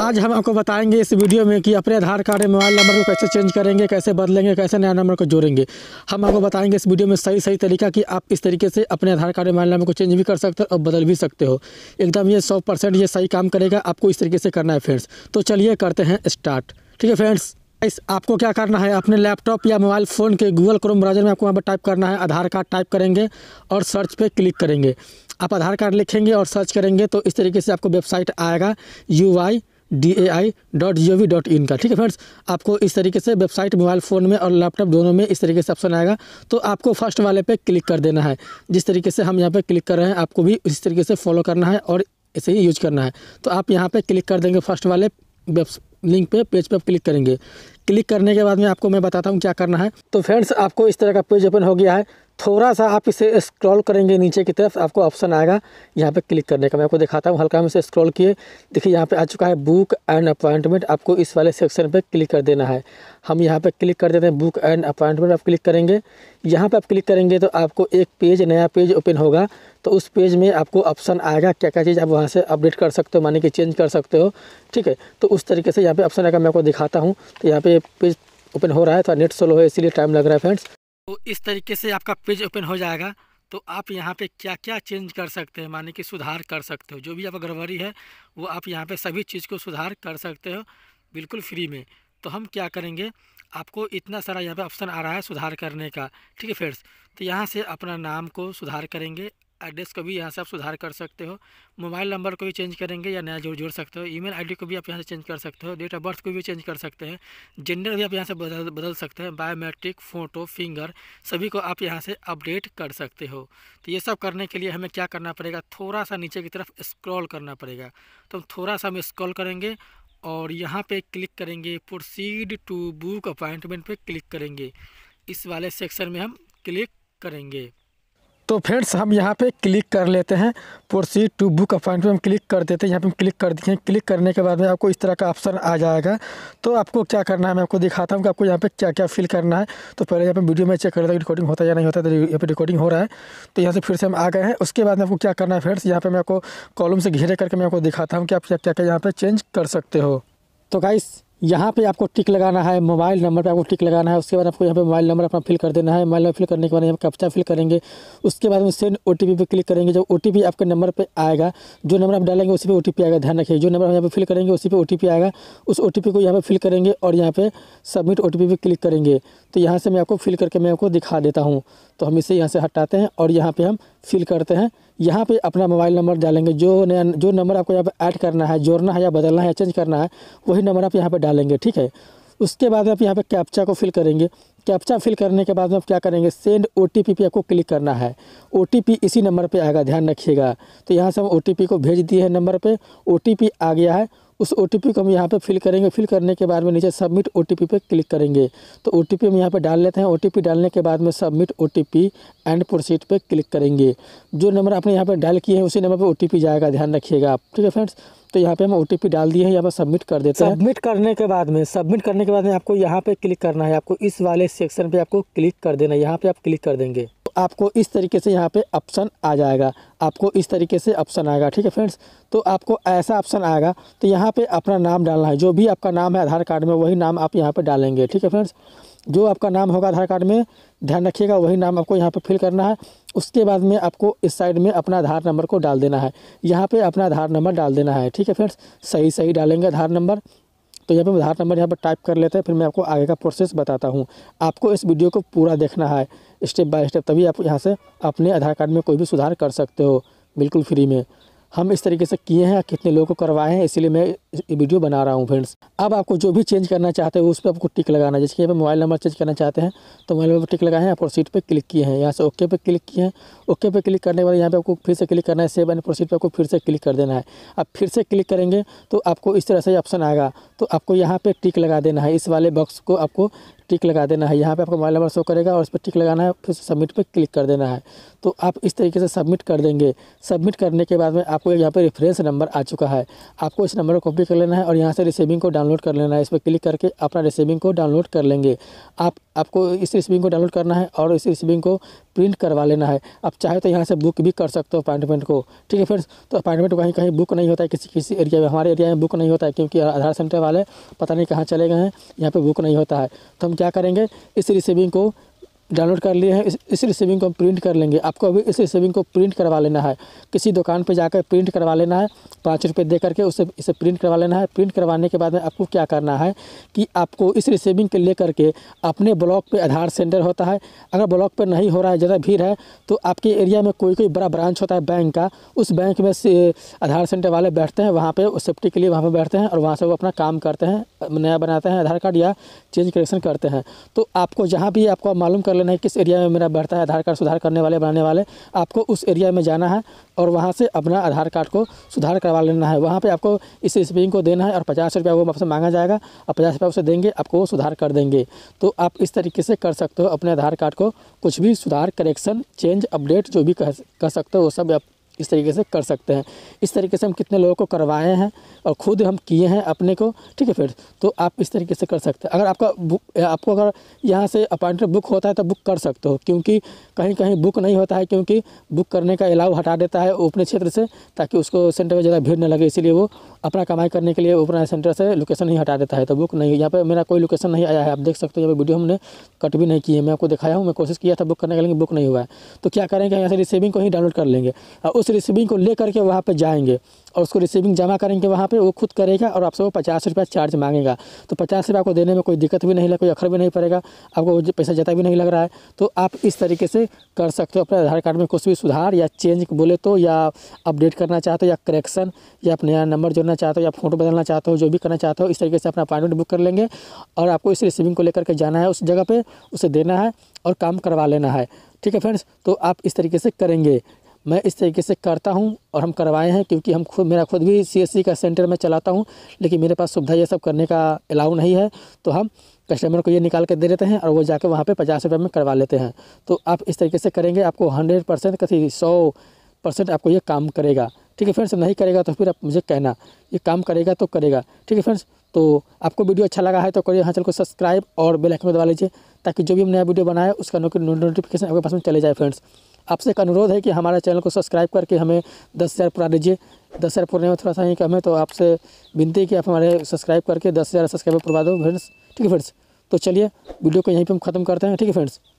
आज हम आपको बताएंगे इस वीडियो में कि अपने आधार कार्ड में मोबाइल नंबर को कैसे चेंज करेंगे कैसे बदलेंगे कैसे नया नंबर को जोड़ेंगे हम आपको बताएंगे इस वीडियो में सही सही तरीका कि आप इस तरीके से अपने आधार कार्ड में मोबाइल नंबर को चेंज भी कर सकते हो और बदल भी सकते हो एकदम ये सौ परसेंट ये सही काम करेगा आपको इस तरीके से करना है फ्रेंड्स तो चलिए करते हैं स्टार्ट ठीक है फ्रेंड्स इस आपको क्या करना है अपने लैपटॉप या मोबाइल फ़ोन के गूगल क्रोम ब्राउजर में आपको वहाँ पर टाइप करना है आधार कार्ड टाइप करेंगे और सर्च पर क्लिक करेंगे आप आधार कार्ड लिखेंगे और सर्च करेंगे तो इस तरीके से आपको वेबसाइट आएगा U Y D A I dot G O V dot in का ठीक है फ्रेंड्स आपको इस तरीके से वेबसाइट मोबाइल फ़ोन में और लैपटॉप दोनों में इस तरीके से ऑप्शन आएगा तो आपको फर्स्ट वाले पे क्लिक कर देना है जिस तरीके से हम यहाँ पे क्लिक कर रहे हैं आपको भी इस तरीके से फॉलो करना है और ऐसे ही यूज करना है तो आप यहाँ पर क्लिक कर देंगे फर्स्ट वाले वेब लिंक पे पेज पे क्लिक करेंगे क्लिक करने के बाद में आपको मैं बताता हूँ क्या करना है तो फ्रेंड्स आपको इस तरह का पेज ओपन हो गया है थोड़ा सा आप इसे स्क्रॉल करेंगे नीचे की तरफ आपको ऑप्शन आएगा यहाँ पे क्लिक करने का मैं आपको दिखाता हूँ हल्का में से स्क्रॉल किए देखिए यहाँ पे आ चुका है बुक एंड अपॉइंटमेंट आपको इस वाले सेक्शन पे क्लिक कर देना है हम यहाँ पे क्लिक कर देते हैं बुक एंड अपॉइंटमेंट आप क्लिक करेंगे यहाँ पर आप क्लिक करेंगे तो आपको एक पेज नया पेज ओपन होगा तो उस पेज में आपको ऑप्शन आएगा क्या क्या चीज़ आप वहाँ से अपडेट कर सकते हो मानी कि चेंज कर सकते हो ठीक है तो उस तरीके से यहाँ पर ऑप्शन आएगा मैं आपको दिखाता हूँ तो यहाँ पर पेज ओपन हो रहा है तो नेट स्लो है इसीलिए टाइम लग रहा है फ्रेंड्स तो इस तरीके से आपका पेज ओपन हो जाएगा तो आप यहाँ पे क्या क्या चेंज कर सकते हैं माने कि सुधार कर सकते हो जो भी आपका गड़बड़ी है वो आप यहाँ पे सभी चीज़ को सुधार कर सकते हो बिल्कुल फ्री में तो हम क्या करेंगे आपको इतना सारा यहाँ पे ऑप्शन आ रहा है सुधार करने का ठीक है फ्रेंड्स तो यहाँ से अपना नाम को सुधार करेंगे एड्रेस को भी यहाँ से आप सुधार कर सकते हो मोबाइल नंबर को भी चेंज करेंगे या नया जोड़ जोड़ सकते हो ईमेल आईडी को भी आप यहाँ से चेंज कर सकते हो डेट ऑफ बर्थ को भी चेंज कर सकते हैं जेंडर भी आप यहाँ से बदल बदल सकते हैं बायोमेट्रिक फ़ोटो फिंगर सभी को आप यहाँ से अपडेट कर सकते हो तो ये सब करने के लिए हमें क्या करना पड़ेगा थोड़ा सा नीचे की तरफ स्क्रॉल करना पड़ेगा तो हम थोड़ा सा हम स्क्रॉल करेंगे और यहाँ पे क्लिक करेंगे प्रोसीड टू बुक अपॉइंटमेंट पे क्लिक करेंगे इस वाले सेक्शन में हम क्लिक करेंगे तो फ्रेंड्स हम यहाँ पे क्लिक कर लेते हैं प्रोसीड टू बुक अपॉइंटमेंट हम क्लिक कर देते हैं यहाँ पे हम क्लिक कर दिए क्लिक करने के बाद में आपको इस तरह का ऑप्शन आ जाएगा तो आपको क्या करना है मैं आपको दिखाता हूँ कि आपको यहाँ पे क्या क्या फिल करना है तो पहले यहाँ पे वीडियो में चेक कर रहा रिकॉर्डिंग होता है या नहीं होता तो यहाँ पर रिकॉर्डिंग हो रहा है तो यहाँ से फिर से हम आ गए हैं उसके बाद में आपको क्या करना है फ्रेंड्स यहाँ पर मैं आपको कॉलम से घेरे करके मैं आपको दिखाता हूँ कि आप क्या क्या यहाँ पर चेंज कर सकते हो तो गाइस यहाँ पे आपको टिक लगाना है मोबाइल नंबर पे आपको टिक लगाना है उसके बाद आपको यहाँ पे मोबाइल नंबर अपना फिल कर देना है मोबाइल नंबर फिल करने के बाद यहाँ कप्चा फिल करेंगे उसके बाद में सेंड ओ टी पे क्लिक करेंगे जब ओ आपके नंबर पर आएगा जो नंबर आप डालेंगे उसी पर ओ आएगा ध्यान रखिए जो नंबर यहाँ पर फिल करेंगे उसी पर ओ आएगा उस ओ को यहाँ पर फिल करेंगे और यहाँ पर सबमिट ओ पे क्लिक करेंगे तो यहाँ से मैं आपको फिल करके मैं आपको दिखा देता हूँ तो हम इसे यहाँ से हटाते हैं और यहाँ पे हम फिल करते हैं यहाँ पे अपना मोबाइल नंबर डालेंगे जो नया जो नंबर आपको यहाँ पर ऐड करना है जोड़ना है या बदलना है या चेंज करना है वही नंबर आप यहाँ पर डालेंगे ठीक है उसके बाद आप यहाँ पर कैप्चा को फिल करेंगे कैप्चा फिल करने के बाद में आप क्या करेंगे सेंड ओ टी पे आपको क्लिक करना है ओ इसी नंबर पर आएगा ध्यान रखिएगा तो यहाँ से हम ओ को भेज दिए हैं नंबर पर ओ आ गया है उस ओ को हम यहाँ पे फिल करेंगे फिल करने के बाद में नीचे सबमिट ओ टी पे क्लिक करेंगे तो ओ हम यहाँ पे डाल लेते हैं ओ डालने के बाद में सबमिट ओ एंड प्रोसीड पे क्लिक करेंगे जो नंबर आपने यहाँ पे डायल किए हैं उसी नंबर पे ओ जाएगा ध्यान रखिएगा आप ठीक है फ्रेंड्स तो यहाँ पे हम ओ डाल दिए हैं यहाँ पर सबमिट कर देते हैं सबमिट करने के बाद में सबमिट करने के बाद में आपको यहाँ पर क्लिक करना है आपको इस वाले सेक्शन पर आपको क्लिक कर देना है यहाँ पर आप क्लिक कर देंगे आपको इस तरीके से यहाँ पे ऑप्शन आ जाएगा आपको इस तरीके से ऑप्शन आएगा ठीक है फ्रेंड्स तो आपको ऐसा ऑप्शन आएगा तो यहाँ पे अपना नाम डालना है जो भी आपका नाम है आधार कार्ड में वही नाम आप यहाँ पे डालेंगे ठीक है फ्रेंड्स जो आपका नाम होगा आधार कार्ड में ध्यान रखिएगा वही नाम आपको यहाँ पर फिल करना है उसके बाद में आपको इस साइड में अपना आधार नंबर को डाल देना है यहाँ पर अपना आधार नंबर डाल देना है ठीक है फ्रेंड्स सही सही डालेंगे आधार नंबर तो यहाँ पर आधार नंबर यहाँ पर टाइप कर लेते हैं फिर मैं आपको आगे का प्रोसेस बताता हूँ आपको इस वीडियो को पूरा देखना है स्टेप बाय स्टेप तभी आप यहाँ से अपने आधार कार्ड में कोई भी सुधार कर सकते हो बिल्कुल फ्री में हम इस तरीके से किए हैं कितने लोगों को करवाए हैं इसलिए मैं वीडियो बना रहा हूँ फ्रेंड्स अब आपको जो भी चेंज करना चाहते हो उस पर आपको टिक लगाना है जैसे कि मोबाइल नंबर चेंज करना चाहते हैं तो मोबाइल नंबर पर टिक लगाए हैं आप प्रोसीड पर क्लिक किए हैं यहाँ से ओके पे क्लिक किए हैं ओके पे क्लिक करने के बाद यहाँ पर आपको फिर से क्लिक करना है सेव एंड प्रोसीड पर आपको फिर से क्लिक कर देना है आप फिर से क्लिक करेंगे तो आपको इस तरह से ऑप्शन आएगा तो आपको यहाँ पर टिक लगा देना है इस वाले बॉक्स को आपको टिक लगा देना है यहाँ पे आपका मोबाइल नंबर शो करेगा और इस पर टिक लगाना है फिर सबमिट पे क्लिक कर देना है तो आप इस तरीके से सबमिट कर देंगे सबमिट करने के बाद में आपको यहाँ पे रेफरेंस नंबर आ चुका है आपको इस नंबर को कॉपी कर लेना है और यहाँ से रिसीविंग को डाउनलोड कर लेना है इस पर क्लिक करके अपना रिसीविंग को डाउनलोड कर लेंगे आप आपको इस रिसीविंग को डाउनलोड करना है और इस रिसीविंग को प्रिंट करवा लेना है आप चाहे तो यहाँ से बुक भी कर सकते हो अपॉइंटमेंट को ठीक है फ्रेंड्स तो अपॉइंटमेंट कहीं कहीं बुक नहीं होता है किसी किसी एरिया में हमारे एरिया में बुक नहीं होता है क्योंकि आधार सेंटर वाले पता नहीं कहाँ चले गए हैं यहाँ पर बुक नहीं होता है तो हम क्या करेंगे इस रिसीविंग को डाउनलोड कर लिए हैं इस, इस रिसीविंग को हम प्रिंट कर लेंगे आपको अभी इस रिसीविंग को प्रिंट करवा लेना है किसी दुकान पर जाकर प्रिंट करवा लेना है पाँच रुपये दे करके उसे इसे प्रिंट करवा लेना है प्रिंट करवाने के बाद में आपको क्या करना है कि आपको इस रिसीविंग के लेकर के अपने ब्लॉक पे आधार सेंटर होता है अगर ब्लॉक पर नहीं हो रहा है ज़्यादा भीड़ है तो आपके एरिया में कोई कोई बड़ा ब्रांच होता है बैंक का उस बैंक में से आधार सेंटर वाले बैठते हैं वहाँ पर सेफ्टी के लिए वहाँ पर बैठते हैं और वहाँ से वो अपना काम करते हैं नया बनाते हैं आधार कार्ड या चेंज करेक्शन करते हैं तो आपको जहाँ भी आपको मालूम कर लेना है किस एरिया में मेरा बढ़ता है आधार कार्ड सुधार करने वाले बनाने वाले आपको उस एरिया में जाना है और वहाँ से अपना आधार कार्ड को सुधार करवा लेना है वहाँ पर आपको इस स्पेलिंग को देना है और पचास रुपया वो आपसे मांगा जाएगा और पचास रुपया उसे देंगे आपको वो सुधार कर देंगे तो आप इस तरीके से कर सकते हो अपने आधार कार्ड को कुछ भी सुधार करेक्शन चेंज अपडेट जो भी कह सकते हो वो सब आप इस तरीके से कर सकते हैं इस तरीके से हम कितने लोगों को करवाए हैं और खुद हम किए हैं अपने को ठीक है फिर तो आप इस तरीके से कर सकते हैं अगर आपका आपको अगर यहाँ से अपॉइंटमेंट बुक होता है तो बुक कर सकते हो क्योंकि कहीं कहीं बुक नहीं होता है क्योंकि बुक करने का अलाव हटा देता है ओपन क्षेत्र से ताकि उसको सेंटर में ज़्यादा भीड़ न लगे इसीलिए वो अपना कमाई करने के लिए ओपन सेंटर से लोकेशन ही हटा देता है तो बुक नहीं यहाँ पर मेरा कोई लोकेशन नहीं आया है आप देख सकते हो यहाँ पर वीडियो हमने कट भी नहीं किए मैं आपको दिखाया हूँ मैं कोशिश किया था बुक करने का लेकिन बुक नहीं हुआ है तो क्या करेंगे यहाँ से रिसीविंग को ही डाउनलोड कर लेंगे और उस रिसीविंग को ले करके वहाँ पर जाएंगे और उसको रिसीविंग जमा करेंगे वहाँ पे वो खुद करेगा और आपसे वो पचास रुपया चार्ज मांगेगा तो पचास रुपये आपको देने में कोई दिक्कत भी नहीं लग कोई अखर भी नहीं पड़ेगा आपको पैसा जता भी नहीं लग रहा है तो आप इस तरीके से कर सकते हो अपने आधार कार्ड में कुछ भी सुधार या चेंज बोले तो या अपडेट करना चाहते हो या करेक्शन या आप नया नंबर जोड़ना चाहते हो या फ़ोटो बदलना चाहते हो जो भी करना चाहते हो इस तरीके से अपना अपॉइंटमेंट बुक कर लेंगे और आपको इस रिसीविंग को लेकर के जाना है उस जगह पर उसे देना है और काम करवा लेना है ठीक है फ्रेंड्स तो आप इस तरीके से करेंगे मैं इस तरीके से करता हूँ और हम करवाए हैं क्योंकि हम खुद मेरा खुद भी सी का सेंटर में चलाता हूँ लेकिन मेरे पास सुविधा ये सब करने का अलाउ नहीं है तो हम कस्टमर को ये निकाल के दे देते हैं और वो जाके वहाँ पे पचास रुपये में करवा लेते हैं तो आप इस तरीके से करेंगे आपको हंड्रेड परसेंट कभी सौ परसेंट आपको ये काम करेगा ठीक है फ्रेंड्स नहीं करेगा तो फिर आप मुझे कहना ये काम करेगा तो करेगा ठीक है फ्रेंड्स तो आपको वीडियो अच्छा लगा है तो करिए हाँ चल को सब्सक्राइब और बेल में दबा लीजिए ताकि जो भी हम नया वीडियो बनाए उसका नोटिफिकेशन आपके पास में चले जाए फ्रेंड्स आपसे एक अनुरोध है कि हमारे चैनल को सब्सक्राइब करके हमें दस हज़ार पूरा दीजिए दस हज़ार पूर्णे में थोड़ा सा ही कम है तो आपसे विनती है कि आप हमारे सब्सक्राइब करके दस हज़ार सब्सक्राइबर पुरवा दो फ्रेंड्स ठीक है फ्रेंड्स तो चलिए वीडियो को यहीं पर हम खत्म करते हैं ठीक है फ्रेंड्स